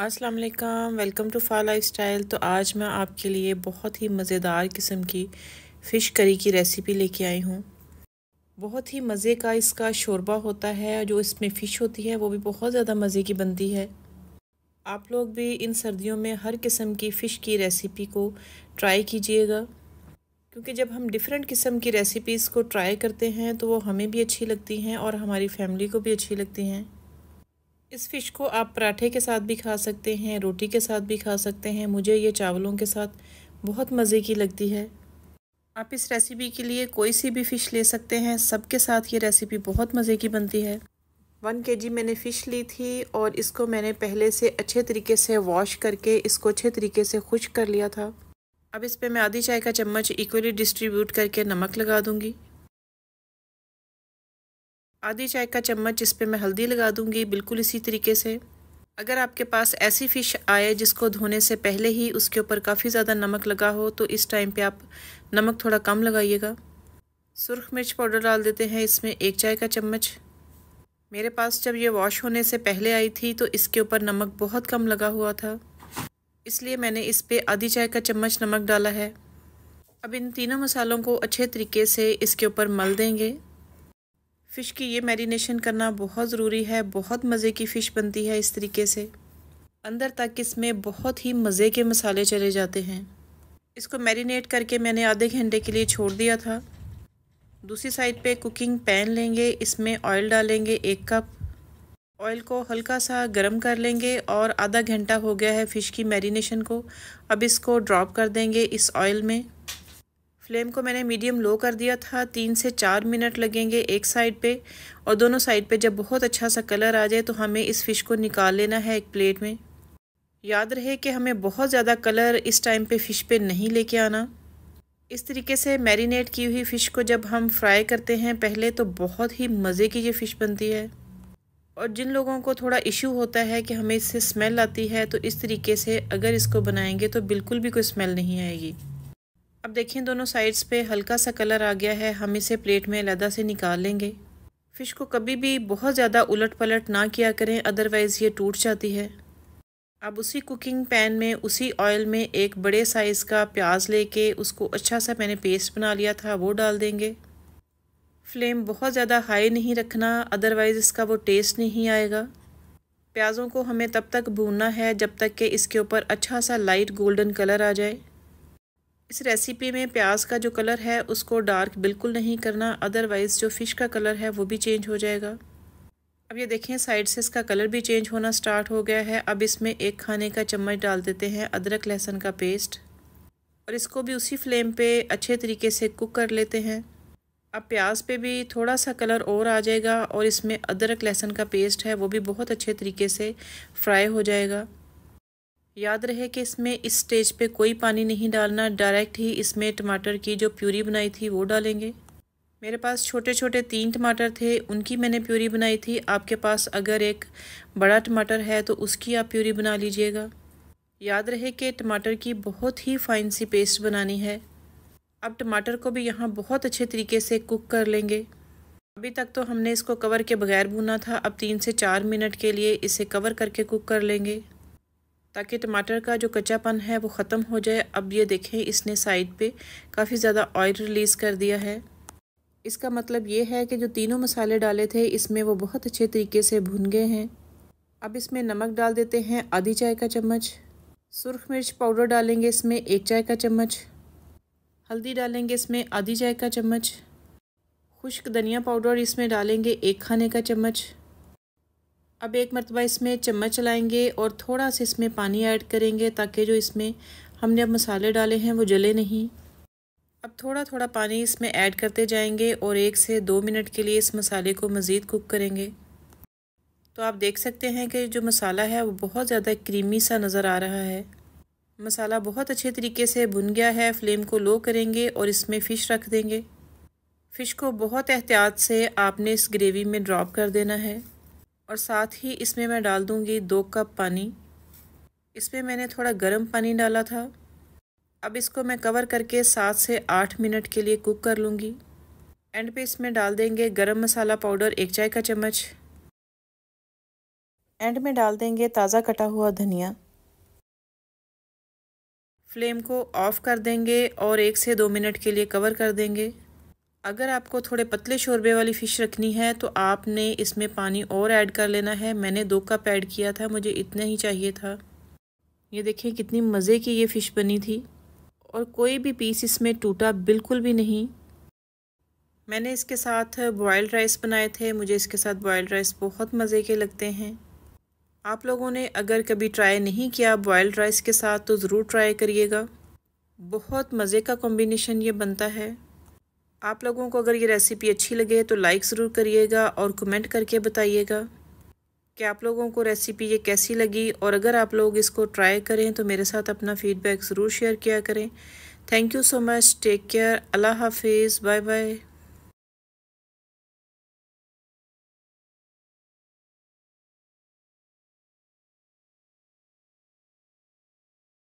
अस्सलाम वालेकुम welcome to फा लाइफ स्टाइल तो आज मैं आपके लिए बहुत ही मज़ेदार किस्म की फ़िश करी की रेसिपी लेके आई हूँ बहुत ही मज़े का इसका शोरबा होता है जो इसमें फ़िश होती है वो भी बहुत ज़्यादा मज़े की बनती है आप लोग भी इन सर्दियों में हर किस्म की फ़िश की रेसिपी को ट्राई कीजिएगा क्योंकि जब हम डिफ़रेंट किस्म की रेसिपीज़ को ट्राई करते हैं तो वो हमें भी अच्छी लगती हैं और हमारी फैमिली को भी अच्छी लगती हैं इस फ़िश को आप पराठे के साथ भी खा सकते हैं रोटी के साथ भी खा सकते हैं मुझे ये चावलों के साथ बहुत मज़े की लगती है आप इस रेसिपी के लिए कोई सी भी फ़िश ले सकते हैं सबके साथ ये रेसिपी बहुत मज़े की बनती है वन के जी मैंने फ़िश ली थी और इसको मैंने पहले से अच्छे तरीके से वॉश करके इसको अच्छे तरीके से खुश कर लिया था अब इस पर मैं आधी चाय का चम्मच इक्वली डिस्ट्रीब्यूट करके नमक लगा दूँगी आधी चाय का चम्मच इस पर मैं हल्दी लगा दूंगी बिल्कुल इसी तरीके से अगर आपके पास ऐसी फ़िश आए जिसको धोने से पहले ही उसके ऊपर काफ़ी ज़्यादा नमक लगा हो तो इस टाइम पे आप नमक थोड़ा कम लगाइएगा सुरख मिर्च पाउडर डाल देते हैं इसमें एक चाय का चम्मच मेरे पास जब ये वॉश होने से पहले आई थी तो इसके ऊपर नमक बहुत कम लगा हुआ था इसलिए मैंने इस पर आधी चाय का चम्मच नमक डाला है अब इन तीनों मसालों को अच्छे तरीके से इसके ऊपर मल देंगे फ़िश की ये मैरिनेशन करना बहुत ज़रूरी है बहुत मज़े की फ़िश बनती है इस तरीके से अंदर तक इसमें बहुत ही मज़े के मसाले चले जाते हैं इसको मैरिनेट करके मैंने आधे घंटे के लिए छोड़ दिया था दूसरी साइड पे कुकिंग पैन लेंगे इसमें ऑयल डालेंगे एक कप ऑयल को हल्का सा गर्म कर लेंगे और आधा घंटा हो गया है फ़िश की मैरिनेशन को अब इसको ड्रॉप कर देंगे इस ऑयल में फ्लेम को मैंने मीडियम लो कर दिया था तीन से चार मिनट लगेंगे एक साइड पे और दोनों साइड पे जब बहुत अच्छा सा कलर आ जाए तो हमें इस फ़िश को निकाल लेना है एक प्लेट में याद रहे कि हमें बहुत ज़्यादा कलर इस टाइम पे फ़िश पे नहीं लेके आना इस तरीके से मैरिनेट की हुई फ़िश को जब हम फ्राई करते हैं पहले तो बहुत ही मज़े की ये फ़िश बनती है और जिन लोगों को थोड़ा इशू होता है कि हमें इससे स्मेल आती है तो इस तरीके से अगर इसको बनाएंगे तो बिल्कुल भी कोई स्मेल नहीं आएगी अब देखिए दोनों साइड्स पे हल्का सा कलर आ गया है हम इसे प्लेट में अलहदा से निकाल लेंगे फ़िश को कभी भी बहुत ज़्यादा उलट पलट ना किया करें अदरवाइज़ ये टूट जाती है अब उसी कुकिंग पैन में उसी ऑयल में एक बड़े साइज़ का प्याज लेके उसको अच्छा सा मैंने पेस्ट बना लिया था वो डाल देंगे फ्लेम बहुत ज़्यादा हाई नहीं रखना अदरवाइज़ इसका वो टेस्ट नहीं आएगा प्याज़ों को हमें तब तक भूनना है जब तक कि इसके ऊपर अच्छा सा लाइट गोल्डन कलर आ जाए इस रेसिपी में प्याज का जो कलर है उसको डार्क बिल्कुल नहीं करना अदरवाइज़ जो फ़िश का कलर है वो भी चेंज हो जाएगा अब ये देखें साइड से इसका कलर भी चेंज होना स्टार्ट हो गया है अब इसमें एक खाने का चम्मच डाल देते हैं अदरक लहसुन का पेस्ट और इसको भी उसी फ्लेम पे अच्छे तरीके से कुक कर लेते हैं अब प्याज पे भी थोड़ा सा कलर और आ जाएगा और इसमें अदरक लहसुन का पेस्ट है वो भी बहुत अच्छे तरीके से फ्राई हो जाएगा याद रहे कि इसमें इस स्टेज पे कोई पानी नहीं डालना डायरेक्ट ही इसमें टमाटर की जो प्यूरी बनाई थी वो डालेंगे मेरे पास छोटे छोटे तीन टमाटर थे उनकी मैंने प्यूरी बनाई थी आपके पास अगर एक बड़ा टमाटर है तो उसकी आप प्यूरी बना लीजिएगा याद रहे कि टमाटर की बहुत ही फाइन सी पेस्ट बनानी है अब टमाटर को भी यहाँ बहुत अच्छे तरीके से कुक कर लेंगे अभी तक तो हमने इसको कवर के बगैर भूना था अब तीन से चार मिनट के लिए इसे कवर करके कुक कर लेंगे ताकि टमाटर का जो कच्चापन है वो ख़त्म हो जाए अब ये देखें इसने साइड पे काफ़ी ज़्यादा ऑयल रिलीज़ कर दिया है इसका मतलब ये है कि जो तीनों मसाले डाले थे इसमें वो बहुत अच्छे तरीके से भुन गए हैं अब इसमें नमक डाल देते हैं आधी चाय का चम्मच सुरख मिर्च पाउडर डालेंगे इसमें एक चाय का चम्मच हल्दी डालेंगे इसमें आधी चाय का चम्मच खुश्क धनिया पाउडर इसमें डालेंगे एक खाने का चम्मच अब एक मरतबा इसमें चम्मच चलाएंगे और थोड़ा सा इसमें पानी ऐड करेंगे ताकि जो इसमें हमने अब मसाले डाले हैं वो जले नहीं अब थोड़ा थोड़ा पानी इसमें ऐड करते जाएंगे और एक से दो मिनट के लिए इस मसाले को मज़ीद कुक करेंगे तो आप देख सकते हैं कि जो मसाला है वो बहुत ज़्यादा क्रीमी सा नज़र आ रहा है मसाला बहुत अच्छे तरीके से भुन गया है फ्लेम को लो करेंगे और इसमें फ़िश रख देंगे फ़िश को बहुत एहतियात से आपने इस ग्रेवी में ड्रॉप कर देना है और साथ ही इसमें मैं डाल दूँगी दो कप पानी इसमें मैंने थोड़ा गर्म पानी डाला था अब इसको मैं कवर करके सात से आठ मिनट के लिए कुक कर लूँगी एंड पे इसमें डाल देंगे गरम मसाला पाउडर एक चाय का चम्मच एंड में डाल देंगे ताज़ा कटा हुआ धनिया फ्लेम को ऑफ़ कर देंगे और एक से दो मिनट के लिए कवर कर देंगे अगर आपको थोड़े पतले शोरबे वाली फ़िश रखनी है तो आपने इसमें पानी और ऐड कर लेना है मैंने दो कप ऐड किया था मुझे इतना ही चाहिए था ये देखें कितनी मज़े की ये फ़िश बनी थी और कोई भी पीस इसमें टूटा बिल्कुल भी नहीं मैंने इसके साथ बॉयल्ड राइस बनाए थे मुझे इसके साथ बॉयल्ड राइस बहुत मज़े के लगते हैं आप लोगों ने अगर कभी ट्राई नहीं किया बॉयल्ड राइस के साथ तो ज़रूर ट्राई करिएगा बहुत मज़े का कॉम्बिनेशन ये बनता है आप लोगों को अगर ये रेसिपी अच्छी लगे तो लाइक ज़रूर करिएगा और कमेंट करके बताइएगा कि आप लोगों को रेसिपी ये कैसी लगी और अगर आप लोग इसको ट्राई करें तो मेरे साथ अपना फ़ीडबैक ज़रूर शेयर किया करें thank you so much take care अल्लाह हाफिज़ बाय बाय